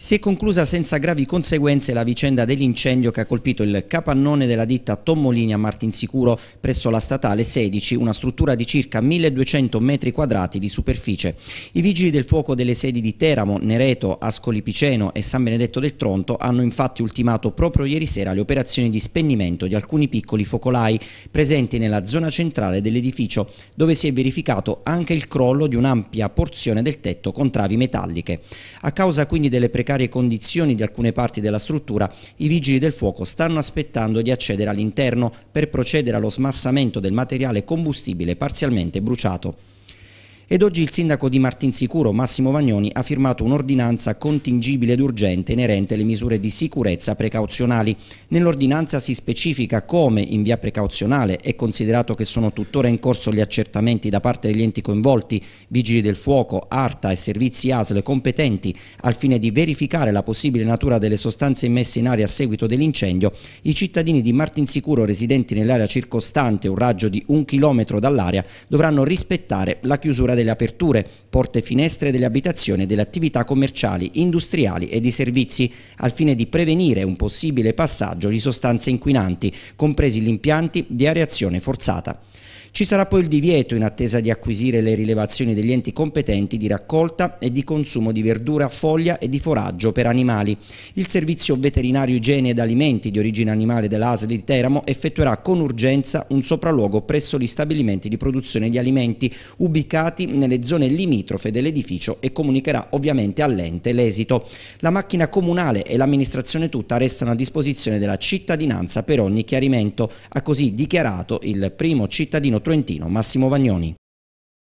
Si è conclusa senza gravi conseguenze la vicenda dell'incendio che ha colpito il capannone della ditta Tommolini a Martinsicuro presso la statale 16, una struttura di circa 1200 metri quadrati di superficie. I vigili del fuoco delle sedi di Teramo, Nereto, Ascoli Piceno e San Benedetto del Tronto hanno infatti ultimato proprio ieri sera le operazioni di spegnimento di alcuni piccoli focolai presenti nella zona centrale dell'edificio, dove si è verificato anche il crollo di un'ampia porzione del tetto con travi metalliche. A causa quindi delle precauzioni precarie condizioni di alcune parti della struttura, i vigili del fuoco stanno aspettando di accedere all'interno per procedere allo smassamento del materiale combustibile parzialmente bruciato. Ed oggi il sindaco di Martinsicuro, Massimo Vagnoni, ha firmato un'ordinanza contingibile ed urgente inerente alle misure di sicurezza precauzionali. Nell'ordinanza si specifica come, in via precauzionale e considerato che sono tuttora in corso gli accertamenti da parte degli enti coinvolti, vigili del fuoco, ARTA e servizi ASL competenti, al fine di verificare la possibile natura delle sostanze immesse in aria a seguito dell'incendio, i cittadini di Martinsicuro residenti nell'area circostante, un raggio di un chilometro dall'area, dovranno rispettare la chiusura delle aperture, porte e finestre delle abitazioni e delle attività commerciali, industriali e di servizi, al fine di prevenire un possibile passaggio di sostanze inquinanti, compresi gli impianti di areazione forzata. Ci sarà poi il divieto, in attesa di acquisire le rilevazioni degli enti competenti, di raccolta e di consumo di verdura, foglia e di foraggio per animali. Il servizio veterinario igiene ed alimenti di origine animale dell'ASL di Teramo effettuerà con urgenza un sopralluogo presso gli stabilimenti di produzione di alimenti ubicati nelle zone limitrofe dell'edificio e comunicherà ovviamente all'ente l'esito. La macchina comunale e l'amministrazione tutta restano a disposizione della cittadinanza per ogni chiarimento. Ha così dichiarato il primo cittadino Trentino, Massimo Vagnoni.